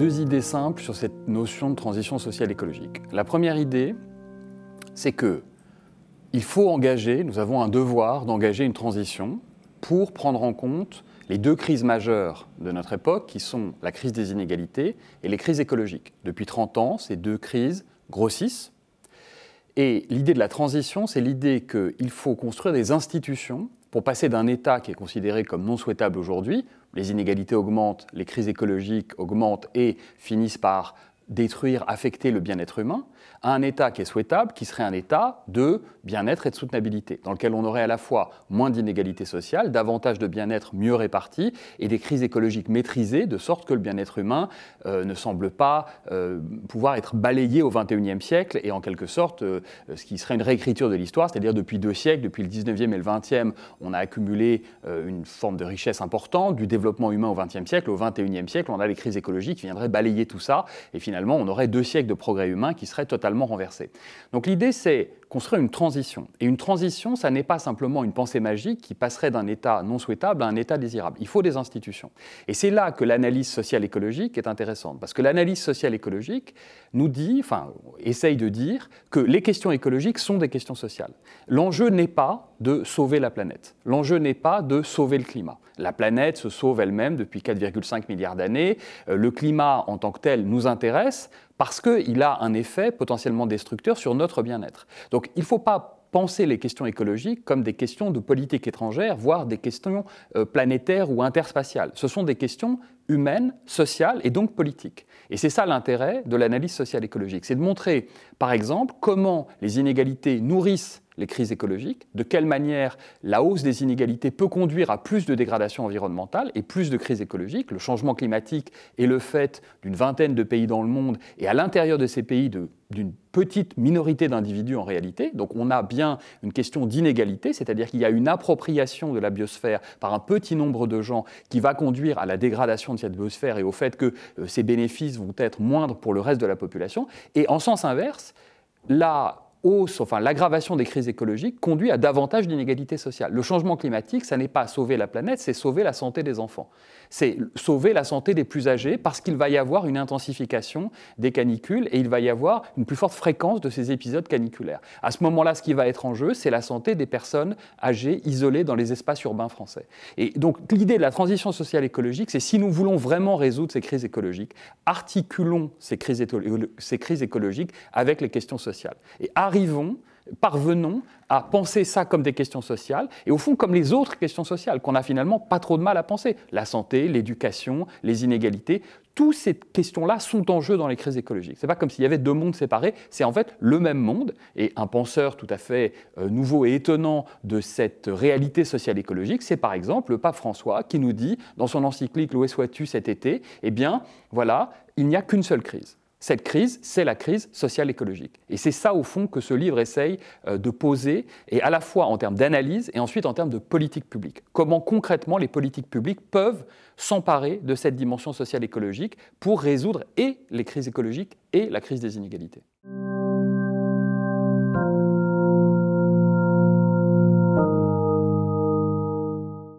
deux idées simples sur cette notion de transition sociale écologique. La première idée, c'est que il faut engager, nous avons un devoir d'engager une transition pour prendre en compte les deux crises majeures de notre époque, qui sont la crise des inégalités et les crises écologiques. Depuis 30 ans, ces deux crises grossissent. Et l'idée de la transition, c'est l'idée qu'il faut construire des institutions pour passer d'un État qui est considéré comme non souhaitable aujourd'hui les inégalités augmentent, les crises écologiques augmentent et finissent par détruire, affecter le bien-être humain, à un état qui est souhaitable, qui serait un état de bien-être et de soutenabilité, dans lequel on aurait à la fois moins d'inégalités sociales, davantage de bien-être mieux réparti et des crises écologiques maîtrisées, de sorte que le bien-être humain euh, ne semble pas euh, pouvoir être balayé au XXIe siècle et en quelque sorte euh, ce qui serait une réécriture de l'histoire, c'est-à-dire depuis deux siècles, depuis le XIXe et le XXe, on a accumulé une forme de richesse importante du développement humain au XXe siècle, au XXIe siècle, on a les crises écologiques qui viendraient balayer tout ça et finalement on aurait deux siècles de progrès humain qui seraient totalement renversés. Donc l'idée, c'est construire une transition. Et une transition, ça n'est pas simplement une pensée magique qui passerait d'un état non souhaitable à un état désirable. Il faut des institutions. Et c'est là que l'analyse sociale écologique est intéressante, parce que l'analyse sociale écologique nous dit, enfin, essaye de dire que les questions écologiques sont des questions sociales. L'enjeu n'est pas de sauver la planète. L'enjeu n'est pas de sauver le climat. La planète se sauve elle-même depuis 4,5 milliards d'années. Euh, le climat en tant que tel nous intéresse parce qu'il a un effet potentiellement destructeur sur notre bien-être. Donc il ne faut pas penser les questions écologiques comme des questions de politique étrangère, voire des questions euh, planétaires ou interspatiales. Ce sont des questions humaine, sociale et donc politique. Et c'est ça l'intérêt de l'analyse sociale écologique, c'est de montrer par exemple comment les inégalités nourrissent les crises écologiques, de quelle manière la hausse des inégalités peut conduire à plus de dégradation environnementale et plus de crises écologiques. Le changement climatique est le fait d'une vingtaine de pays dans le monde et à l'intérieur de ces pays d'une petite minorité d'individus en réalité. Donc on a bien une question d'inégalité, c'est-à-dire qu'il y a une appropriation de la biosphère par un petit nombre de gens qui va conduire à la dégradation de et au fait que euh, ces bénéfices vont être moindres pour le reste de la population. Et en sens inverse, la enfin l'aggravation des crises écologiques conduit à davantage d'inégalités sociales. Le changement climatique, ça n'est pas sauver la planète, c'est sauver la santé des enfants. C'est sauver la santé des plus âgés parce qu'il va y avoir une intensification des canicules et il va y avoir une plus forte fréquence de ces épisodes caniculaires. À ce moment-là, ce qui va être en jeu, c'est la santé des personnes âgées isolées dans les espaces urbains français. Et donc l'idée de la transition sociale écologique, c'est si nous voulons vraiment résoudre ces crises écologiques, articulons ces crises, ces crises écologiques avec les questions sociales. Et arrivons, parvenons à penser ça comme des questions sociales, et au fond comme les autres questions sociales qu'on a finalement pas trop de mal à penser. La santé, l'éducation, les inégalités, toutes ces questions-là sont en jeu dans les crises écologiques. C'est pas comme s'il y avait deux mondes séparés, c'est en fait le même monde, et un penseur tout à fait euh, nouveau et étonnant de cette réalité sociale écologique, c'est par exemple le pape François qui nous dit dans son encyclique Loué sois-tu cet été, eh bien voilà, il n'y a qu'une seule crise cette crise, c'est la crise sociale écologique. Et c'est ça, au fond, que ce livre essaye euh, de poser, et à la fois en termes d'analyse et ensuite en termes de politique publique. Comment concrètement les politiques publiques peuvent s'emparer de cette dimension sociale écologique pour résoudre et les crises écologiques et la crise des inégalités.